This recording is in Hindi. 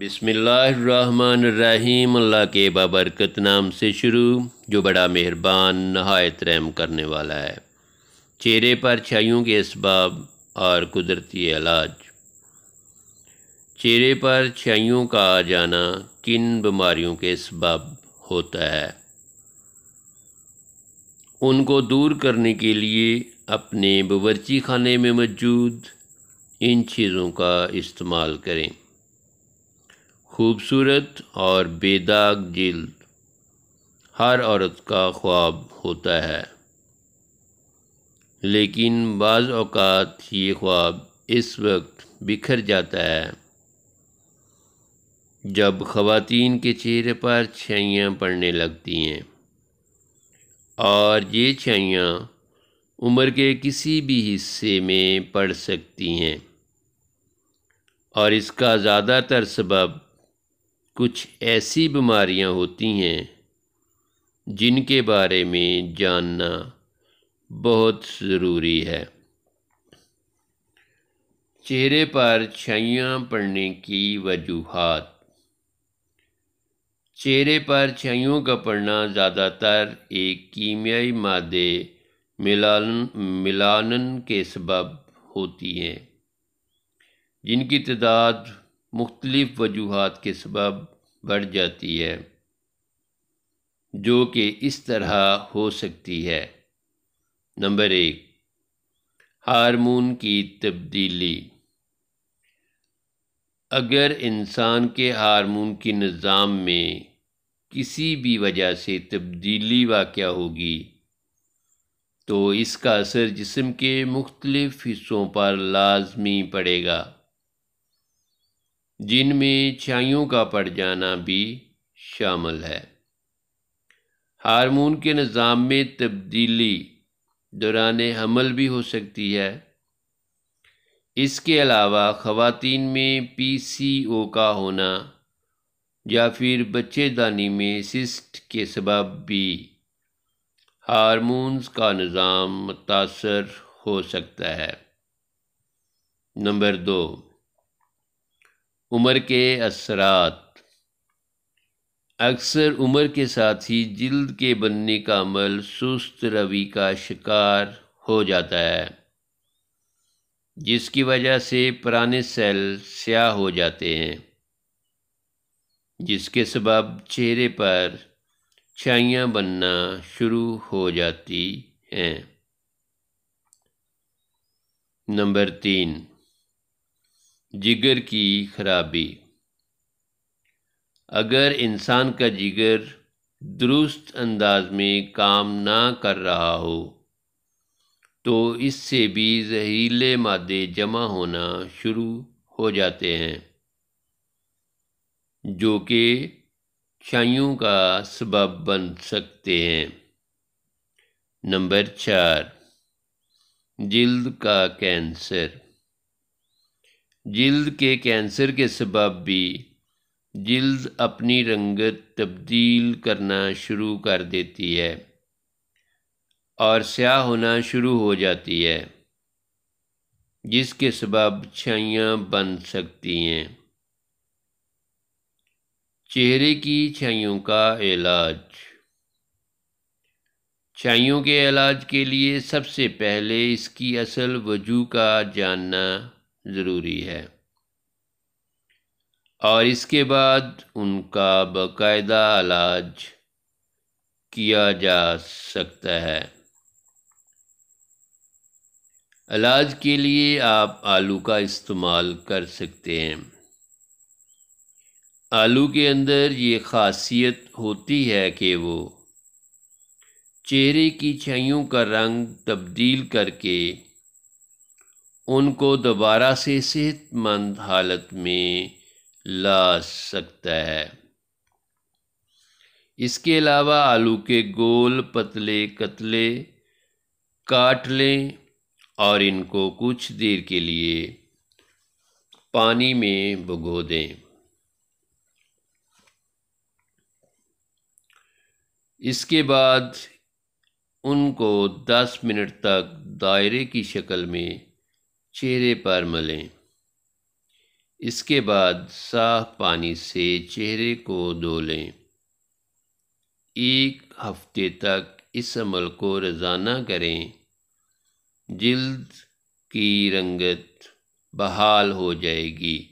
बिसमीम अल्लाह के बाबरकत नाम से शुरू जो बड़ा मेहरबान नहायत रहम करने वाला है चेहरे पर छाइयों के इसबाब और कुदरती इलाज चेहरे पर छाइयों का आ जाना किन बीमारियों के इसबाब होता है उनको दूर करने के लिए अपने बवर्ची खाने में मौजूद इन चीज़ों का इस्तेमाल करें खूबसूरत और बेदाग जिल हर औरत का ख्वाब होता है लेकिन बाज़ अवकात ये ख्वाब इस वक्त बिखर जाता है जब ख़वातीन के चेहरे पर छाइयाँ पड़ने लगती हैं और ये छाइयाँ उम्र के किसी भी हिस्से में पड़ सकती हैं और इसका ज़्यादातर सबब कुछ ऐसी बीमारियां होती हैं जिनके बारे में जानना बहुत ज़रूरी है चेहरे पर छाइयाँ पड़ने की वजूहत चेहरे पर छाइयों का पड़ना ज़्यादातर एक कीमियाई मादे मिलान मिलानन के सबब होती हैं जिनकी तदाद मुख्तलिफ़ वजूहत के सबब बढ़ जाती है जो कि इस तरह हो सकती है नंबर एक हारमोन की तब्दीली अगर इंसान के हारमोन के निज़ाम में किसी भी वजह से तब्दीली वाक़ होगी तो इसका असर जिसम के मुख्तलिफ़ हिस्सों पर लाजमी पड़ेगा जिनमें छाइयों का पड़ जाना भी शामिल है हार्मोन के निज़ाम में तब्दीली दौरान हमल भी हो सकती है इसके अलावा ख़वान में पीसीओ का होना या फिर बच्चेदानी में सिस्ट के सबब भी हारमोन्स का निज़ाम मुतासर हो सकता है नंबर दो उम्र के असरात अक्सर उम्र के साथ ही जल्द के बनने का अमल सुस्त रवि का शिकार हो जाता है जिसकी वजह से पुराने सेल स्याह हो जाते हैं जिसके सबब चेहरे पर छाइयाँ बनना शुरू हो जाती हैं नंबर तीन जिगर की खराबी अगर इंसान का जिगर दुरुस्त अंदाज में काम ना कर रहा हो तो इससे भी जहरीले मादे जमा होना शुरू हो जाते हैं जो कि छाइयों का सबब बन सकते हैं नंबर चार जिल्द का कैंसर जल्द के कैंसर के सबब भी जल्द अपनी रंगत तब्दील करना शुरू कर देती है और स्याह होना शुरू हो जाती है जिसके सबब छाइयाँ बन सकती हैं चेहरे की छाइयों का इलाज छाइयों के इलाज के लिए सबसे पहले इसकी असल वजू का जानना ज़रूरी है और इसके बाद उनका बाकायदा इलाज किया जा सकता है इलाज के लिए आप आलू का इस्तेमाल कर सकते हैं आलू के अंदर ये खासियत होती है कि वो चेहरे की छाइयों का रंग तब्दील करके उनको दोबारा से सेहतमंद हालत में ला सकता है इसके अलावा आलू के गोल पतले कतले काट लें और इनको कुछ देर के लिए पानी में भुगो दें इसके बाद उनको 10 मिनट तक दायरे की शक्ल में चेहरे पर मलें इसके बाद साफ पानी से चेहरे को धो लें एक हफ्ते तक इस अमल को रोज़ाना करें जल्द की रंगत बहाल हो जाएगी